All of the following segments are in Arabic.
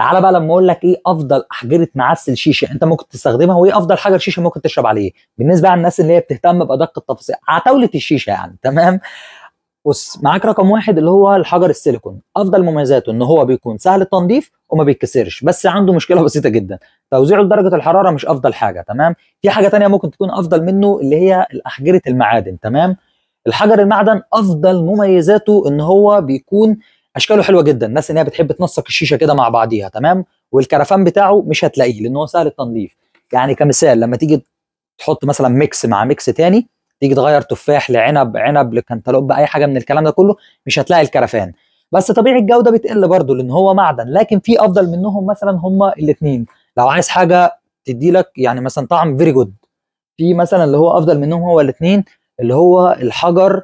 تعالى بقى لما اقول لك ايه افضل احجره معسل شيشه يعني انت ممكن تستخدمها وايه افضل حجر شيشه ممكن تشرب عليه بالنسبه على الناس اللي هي بتهتم بادق التفاصيل عتاوله الشيشه يعني تمام بص معاك رقم واحد اللي هو الحجر السيليكون افضل مميزاته ان هو بيكون سهل التنظيف وما بيتكسرش بس عنده مشكله بسيطه جدا توزيعه لدرجه الحراره مش افضل حاجه تمام في حاجه تانية ممكن تكون افضل منه اللي هي احجره المعادن تمام الحجر المعدن افضل مميزاته ان هو بيكون اشكاله حلوه جدا الناس ان هي بتحب تنسق الشيشه كده مع بعضيها تمام والكرفان بتاعه مش هتلاقيه لان هو سهل التنظيف يعني كمثال لما تيجي تحط مثلا ميكس مع ميكس تاني تيجي تغير تفاح لعنب عنب لكنتالوب اي حاجه من الكلام ده كله مش هتلاقي الكرفان بس طبيعي الجوده بتقل برضه لان هو معدن لكن في افضل منهم مثلا هما الاثنين لو عايز حاجه تدي لك يعني مثلا طعم فيري جود في مثلا اللي هو افضل منهم هو الاثنين اللي هو الحجر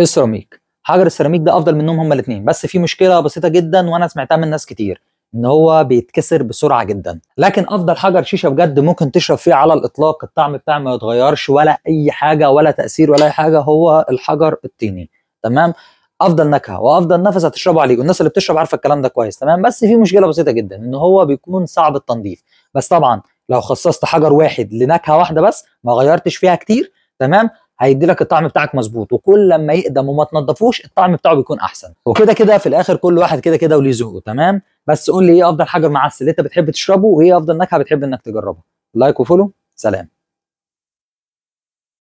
السيراميك حجر السيراميك ده افضل منهم هما الاثنين بس في مشكله بسيطه جدا وانا سمعتها من ناس كتير ان هو بيتكسر بسرعه جدا لكن افضل حجر شيشه بجد ممكن تشرب فيه على الاطلاق الطعم بتاعه ما يتغيرش ولا اي حاجه ولا تاثير ولا اي حاجه هو الحجر الطيني تمام افضل نكهه وافضل نفس هتشربه عليه والناس اللي بتشرب عارفه الكلام ده كويس تمام بس في مشكله بسيطه جدا ان هو بيكون صعب التنظيف بس طبعا لو خصصت حجر واحد لنكهه واحده بس ما غيرتش فيها كتير تمام هيدي لك الطعم بتاعك مظبوط وكل لما يقدم وما تنضفوش الطعم بتاعه بيكون احسن وكده كده في الاخر كل واحد كده كده وليه ذوقه تمام بس قول لي ايه افضل حجر معسل انت بتحب تشربه وايه افضل نكهه بتحب انك تجربها لايك وفولو سلام